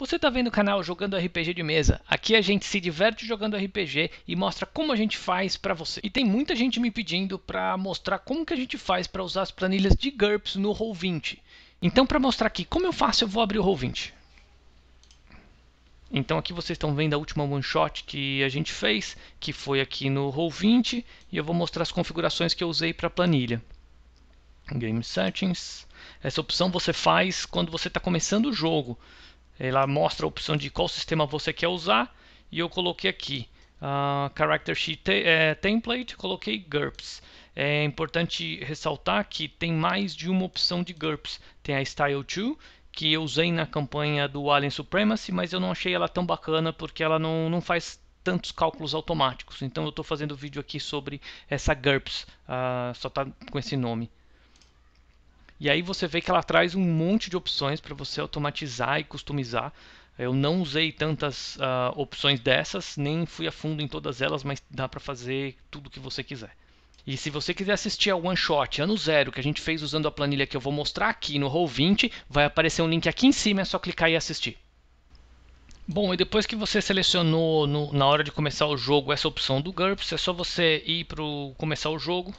Você está vendo o canal Jogando RPG de Mesa. Aqui a gente se diverte jogando RPG e mostra como a gente faz para você. E tem muita gente me pedindo para mostrar como que a gente faz para usar as planilhas de GURPS no Roll20. Então para mostrar aqui como eu faço, eu vou abrir o Roll20. Então aqui vocês estão vendo a última one shot que a gente fez, que foi aqui no Roll20, e eu vou mostrar as configurações que eu usei para a planilha. Game Settings. Essa opção você faz quando você está começando o jogo ela mostra a opção de qual sistema você quer usar e eu coloquei aqui uh, Character Sheet é, Template, coloquei GURPS. É importante ressaltar que tem mais de uma opção de GURPS. Tem a Style 2, que eu usei na campanha do Alien Supremacy, mas eu não achei ela tão bacana porque ela não, não faz tantos cálculos automáticos. Então eu estou fazendo vídeo aqui sobre essa GURPS, uh, só está com esse nome. E aí você vê que ela traz um monte de opções para você automatizar e customizar. Eu não usei tantas uh, opções dessas, nem fui a fundo em todas elas, mas dá para fazer tudo o que você quiser. E se você quiser assistir ao One Shot Ano Zero que a gente fez usando a planilha que eu vou mostrar aqui no Roll20, vai aparecer um link aqui em cima, é só clicar e assistir. Bom, e depois que você selecionou no, na hora de começar o jogo essa opção do GURPS, é só você ir para começar o jogo,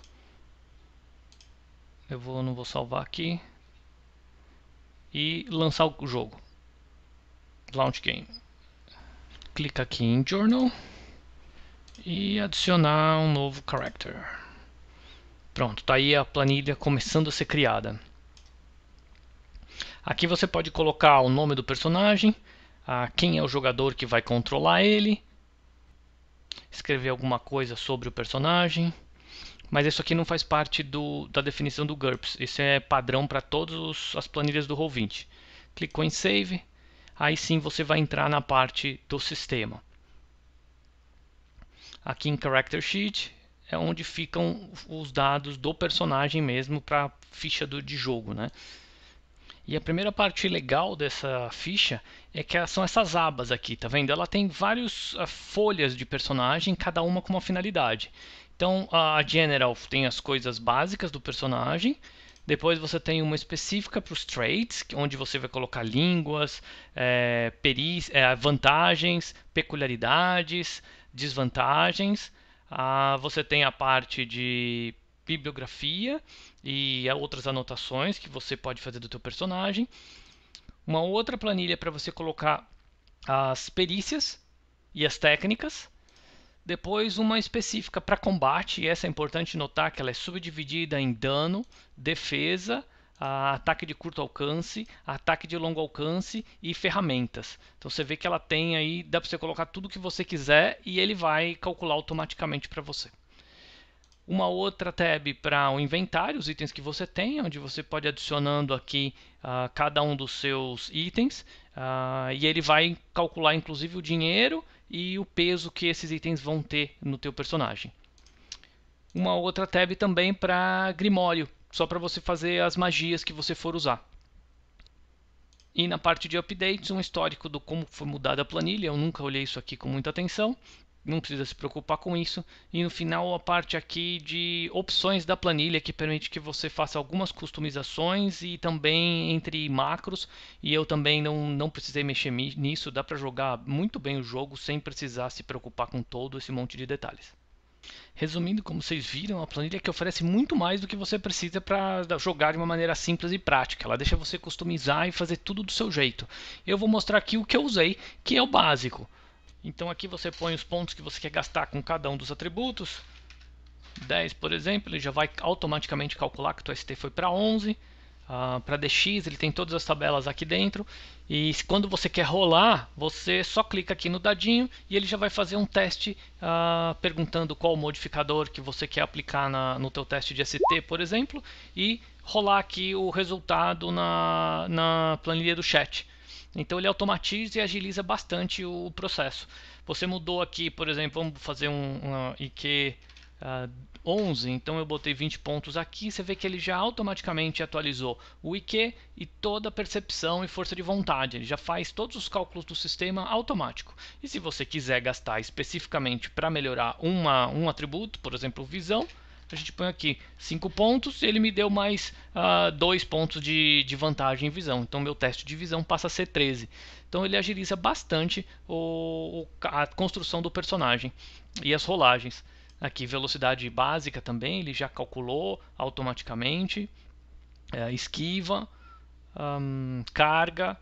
eu vou, não vou salvar aqui. E lançar o jogo. Launch Game. Clica aqui em Journal. E adicionar um novo character. Pronto, tá aí a planilha começando a ser criada. Aqui você pode colocar o nome do personagem, a quem é o jogador que vai controlar ele, escrever alguma coisa sobre o personagem, mas isso aqui não faz parte do, da definição do GURPS. Isso é padrão para todas as planilhas do Roll20. Clicou em Save, aí sim você vai entrar na parte do sistema. Aqui em Character Sheet é onde ficam os dados do personagem mesmo para a ficha do, de jogo, né? E a primeira parte legal dessa ficha é que são essas abas aqui, tá vendo? Ela tem várias ah, folhas de personagem, cada uma com uma finalidade. Então a General tem as coisas básicas do personagem, depois você tem uma específica para os traits, onde você vai colocar línguas, é, peris, é, vantagens, peculiaridades, desvantagens. Ah, você tem a parte de bibliografia e é, outras anotações que você pode fazer do teu personagem. Uma outra planilha para você colocar as perícias e as técnicas. Depois uma específica para combate, e essa é importante notar que ela é subdividida em dano, defesa, ataque de curto alcance, ataque de longo alcance e ferramentas. Então você vê que ela tem aí, dá para você colocar tudo que você quiser e ele vai calcular automaticamente para você. Uma outra tab para o inventário, os itens que você tem, onde você pode adicionando aqui uh, cada um dos seus itens. Uh, e ele vai calcular inclusive o dinheiro e o peso que esses itens vão ter no teu personagem. Uma outra tab também para Grimório, só para você fazer as magias que você for usar. E na parte de updates, um histórico do como foi mudada a planilha, eu nunca olhei isso aqui com muita atenção, não precisa se preocupar com isso. E no final a parte aqui de opções da planilha que permite que você faça algumas customizações e também entre macros. E eu também não, não precisei mexer nisso, dá para jogar muito bem o jogo sem precisar se preocupar com todo esse monte de detalhes. Resumindo, como vocês viram, a planilha que oferece muito mais do que você precisa para jogar de uma maneira simples e prática. Ela deixa você customizar e fazer tudo do seu jeito. Eu vou mostrar aqui o que eu usei, que é o básico. Então aqui você põe os pontos que você quer gastar com cada um dos atributos. 10, por exemplo, ele já vai automaticamente calcular que o ST foi para 11. Uh, ah, para DX, ele tem todas as tabelas aqui dentro. E quando você quer rolar, você só clica aqui no dadinho e ele já vai fazer um teste uh, perguntando qual modificador que você quer aplicar na, no teu teste de ST, por exemplo, e rolar aqui o resultado na, na planilha do chat. Então ele automatiza e agiliza bastante o processo. Você mudou aqui, por exemplo, vamos fazer um, um IQ uh, ah, 11, então eu botei 20 pontos aqui, você vê que ele já automaticamente atualizou o IQ e toda a percepção e força de vontade, ele já faz todos os cálculos do sistema automático. E se você quiser gastar especificamente para melhorar uma, um atributo, por exemplo, visão, então a gente põe aqui 5 pontos, ele me deu mais 2 uh, ah, pontos de, de vantagem em visão. Então meu teste de visão passa a ser 13. Então ele agiliza bastante o, a construção do personagem e as rolagens. Aqui velocidade básica também, ele já calculou automaticamente. É, esquiva, carga,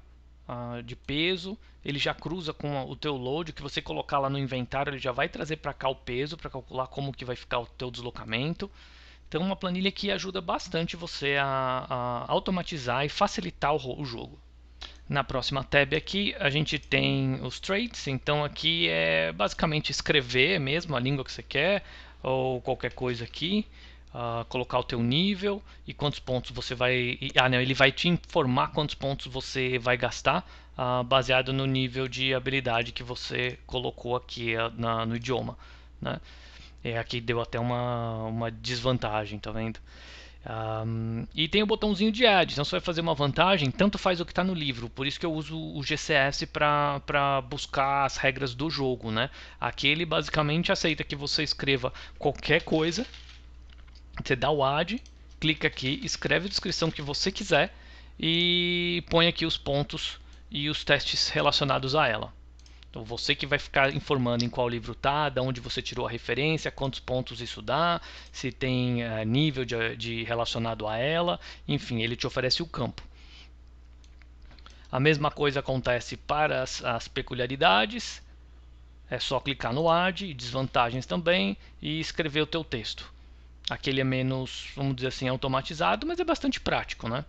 ah, de peso, ele já cruza com o teu load, o que você colocar lá no inventário, ele já vai trazer para cá o peso para calcular como que vai ficar o teu deslocamento. Então, é uma planilha que ajuda bastante você a, a automatizar e facilitar o, o jogo. Na próxima tab aqui a gente tem os traits, então aqui é basicamente escrever mesmo a língua que você quer ou qualquer coisa aqui uh, colocar o teu nível e quantos pontos você vai... Ah, não, ele vai te informar quantos pontos você vai gastar uh, baseado no nível de habilidade que você colocou aqui uh, na, no idioma, né? É, aqui deu até uma, uma desvantagem, tá vendo? Um, e tem o botãozinho de add, então você vai fazer uma vantagem, tanto faz o que está no livro, por isso que eu uso o GCS para buscar as regras do jogo. Né? Aqui ele basicamente aceita que você escreva qualquer coisa você dá o add, clica aqui, escreve a descrição que você quiser e põe aqui os pontos e os testes relacionados a ela. Então você que vai ficar informando em qual livro está, de onde você tirou a referência, quantos pontos isso dá, se tem uh, nível de, de, relacionado a ela, enfim, ele te oferece o campo. A mesma coisa acontece para as, as peculiaridades, é só clicar no add, desvantagens também e escrever o teu texto. Aquele é menos, vamos dizer assim, automatizado, mas é bastante prático, né?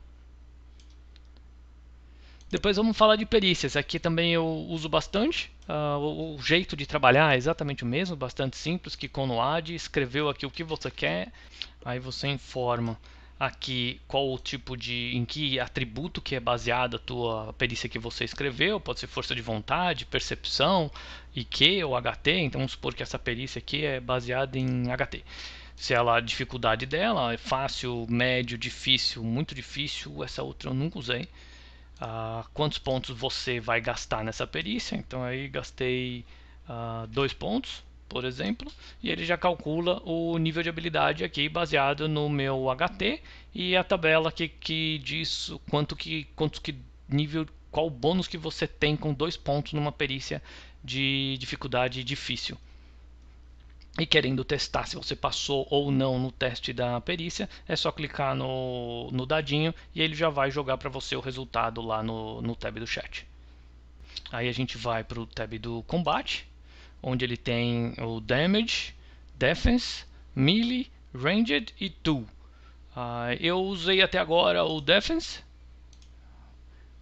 Depois vamos falar de perícias. Aqui também eu uso bastante. Uh, o, jeito de trabalhar é exatamente o mesmo, bastante simples, que com no Noad, escreveu aqui o que você quer, aí você informa aqui qual o tipo de, em que atributo que é baseada a tua perícia que você escreveu, pode ser força de vontade, percepção, IQ ou HT, então vamos supor que essa perícia aqui é baseada em HT se ela a dificuldade dela é fácil, médio, difícil, muito difícil, essa outra eu nunca usei. Uh, quantos pontos você vai gastar nessa perícia? Então aí gastei uh, dois pontos, por exemplo, e ele já calcula o nível de habilidade aqui baseado no meu HT e a tabela que, que diz quanto que quanto que nível qual bônus que você tem com dois pontos numa perícia de dificuldade difícil e querendo testar se você passou ou não no teste da perícia, é só clicar no, no dadinho e ele já vai jogar para você o resultado lá no, no tab do chat. Aí a gente vai para o tab do combate, onde ele tem o Damage, Defense, Melee, Ranged e Tool. Uh, ah, eu usei até agora o Defense,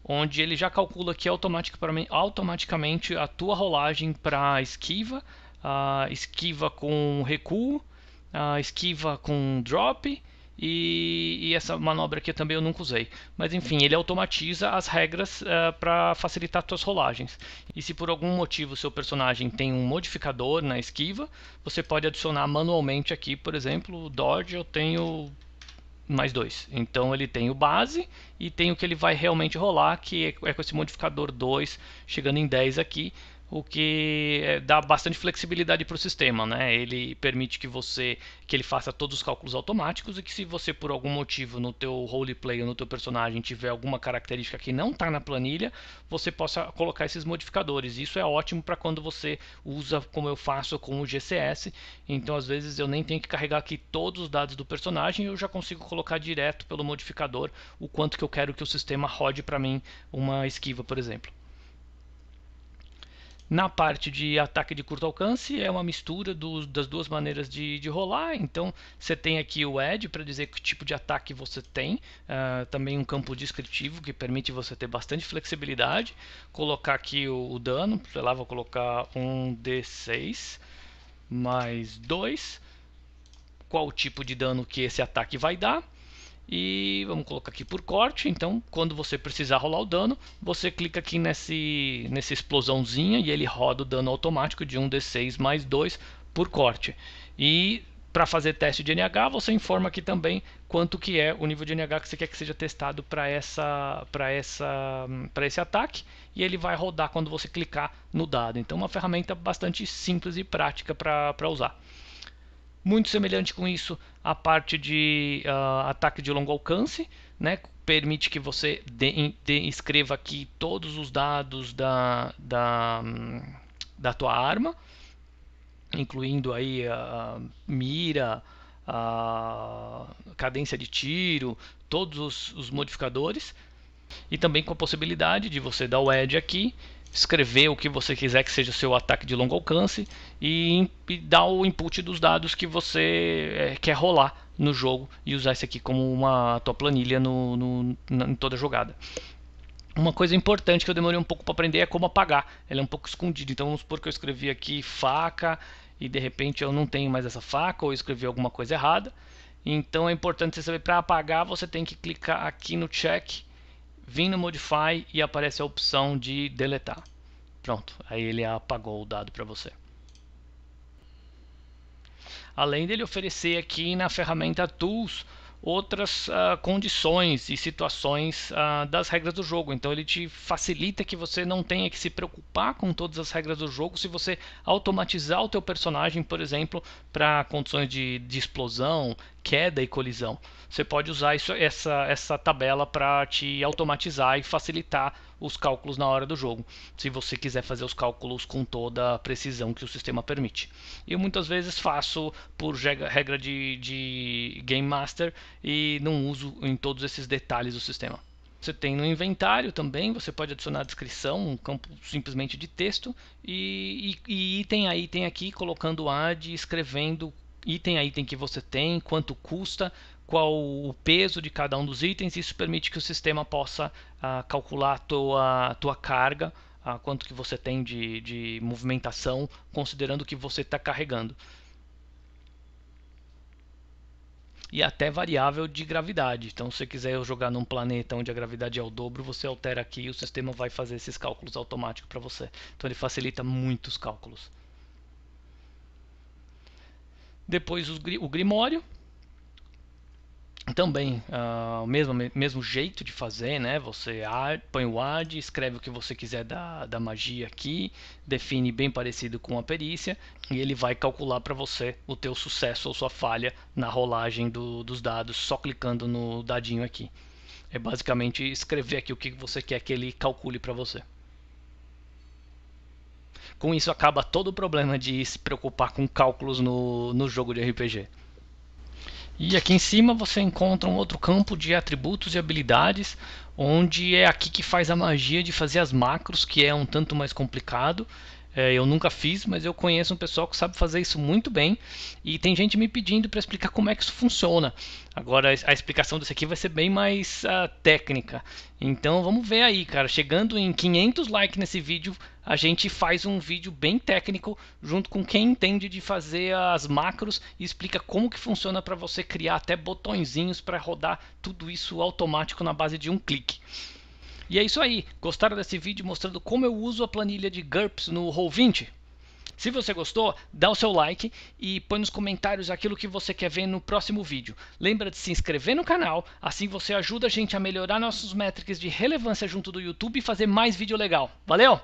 onde ele já calcula aqui automaticamente, automaticamente a tua rolagem para esquiva, uh, esquiva com recuo, uh, esquiva com drop e, e, essa manobra aqui também eu nunca usei. Mas enfim, ele automatiza as regras uh, eh, para facilitar suas rolagens. E se por algum motivo seu personagem tem um modificador na esquiva, você pode adicionar manualmente aqui, por exemplo, o dodge eu tenho mais dois. Então ele tem o base e tem o que ele vai realmente rolar, que é, é com esse modificador 2, chegando em 10 aqui, o que é, dá bastante flexibilidade para o sistema, né? Ele permite que você que ele faça todos os cálculos automáticos e que se você por algum motivo no teu roleplay ou no teu personagem tiver alguma característica que não está na planilha, você possa colocar esses modificadores. Isso é ótimo para quando você usa, como eu faço com o GCS. Então às vezes eu nem tenho que carregar aqui todos os dados do personagem, eu já consigo colocar direto pelo modificador o quanto que eu eu quero que o sistema rode para mim uma esquiva, por exemplo. Na parte de ataque de curto alcance, é uma mistura do, das duas maneiras de, de, rolar. Então, você tem aqui o Edge para dizer que tipo de ataque você tem. Uh, também um campo descritivo que permite você ter bastante flexibilidade. Colocar aqui o, o dano, sei lá, vou colocar um D6 mais 2. Qual tipo de dano que esse ataque vai dar. E vamos colocar aqui por corte. Então, quando você precisar rolar o dano, você clica aqui nesse, nessa explosãozinha e ele roda o dano automático de 1d6 mais 2 por corte. E para fazer teste de NH, você informa aqui também quanto que é o nível de NH que você quer que seja testado para essa para essa para esse ataque e ele vai rodar quando você clicar no dado. Então uma ferramenta bastante simples e prática para usar. Muito semelhante com isso, a parte de uh, ataque de longo alcance, né? permite que você de, de, escreva aqui todos os dados da, da, da tua arma, incluindo aí a mira, a cadência de tiro, todos os, os modificadores, e também com a possibilidade de você dar o edge aqui escrever o que você quiser que seja o seu ataque de longo alcance e, e dar o input dos dados que você é, quer rolar no jogo e usar isso aqui como uma tua planilha no, no na, em toda jogada. Uma coisa importante que eu demorei um pouco para aprender é como apagar. Ela é um pouco escondida. Então vamos supor que eu escrevi aqui faca e de repente eu não tenho mais essa faca ou escrevi alguma coisa errada. Então é importante você saber para apagar você tem que clicar aqui no check vim no Modify e aparece a opção de deletar. Pronto, aí ele apagou o dado para você. Além dele oferecer aqui na ferramenta Tools outras uh, condições e situações uh, das regras do jogo. Então ele te facilita que você não tenha que se preocupar com todas as regras do jogo se você automatizar o teu personagem, por exemplo, para condições de, de, explosão, queda e colisão. Você pode usar isso, essa, essa tabela para te automatizar e facilitar os cálculos na hora do jogo, se você quiser fazer os cálculos com toda a precisão que o sistema permite. Eu muitas vezes faço por regra de, de Game Master e não uso em todos esses detalhes o sistema. Você tem no inventário também, você pode adicionar descrição, um campo simplesmente de texto, e, e, e item a item aqui, colocando ad, escrevendo item a item que você tem, quanto custa, qual o peso de cada um dos itens. Isso permite que o sistema possa ah, calcular a tua, tua carga, ah, quanto que você tem de, de movimentação, considerando o que você está carregando. E até variável de gravidade. Então, se você quiser jogar num planeta onde a gravidade é o dobro, você altera aqui e o sistema vai fazer esses cálculos automáticos para você. Então, ele facilita muitos cálculos. Depois o Grimório, também ah, o uh, mesmo, mesmo jeito de fazer, né? Você põe o add, escreve o que você quiser da, da magia aqui, define bem parecido com a perícia e ele vai calcular para você o teu sucesso ou sua falha na rolagem do, dos dados só clicando no dadinho aqui. É basicamente escrever aqui o que você quer que ele calcule para você. Com isso acaba todo o problema de se preocupar com cálculos no, no jogo de RPG. E aqui em cima você encontra um outro campo de atributos e habilidades, onde é aqui que faz a magia de fazer as macros, que é um tanto mais complicado. É, eu nunca fiz, mas eu conheço um pessoal que sabe fazer isso muito bem e tem gente me pedindo para explicar como é que isso funciona. Agora a explicação desse aqui vai ser bem mais uh, técnica. Então vamos ver aí, cara. Chegando em 500 likes nesse vídeo, a gente faz um vídeo bem técnico junto com quem entende de fazer as macros e explica como que funciona para você criar até botõezinhos para rodar tudo isso automático na base de um clique. E é isso aí. Gostaram desse vídeo mostrando como eu uso a planilha de GURPS no Roll20? Se você gostou, dá o seu like e põe nos comentários aquilo que você quer ver no próximo vídeo. Lembra de se inscrever no canal, assim você ajuda a gente a melhorar nossos métricas de relevância junto do YouTube e fazer mais vídeo legal. Valeu!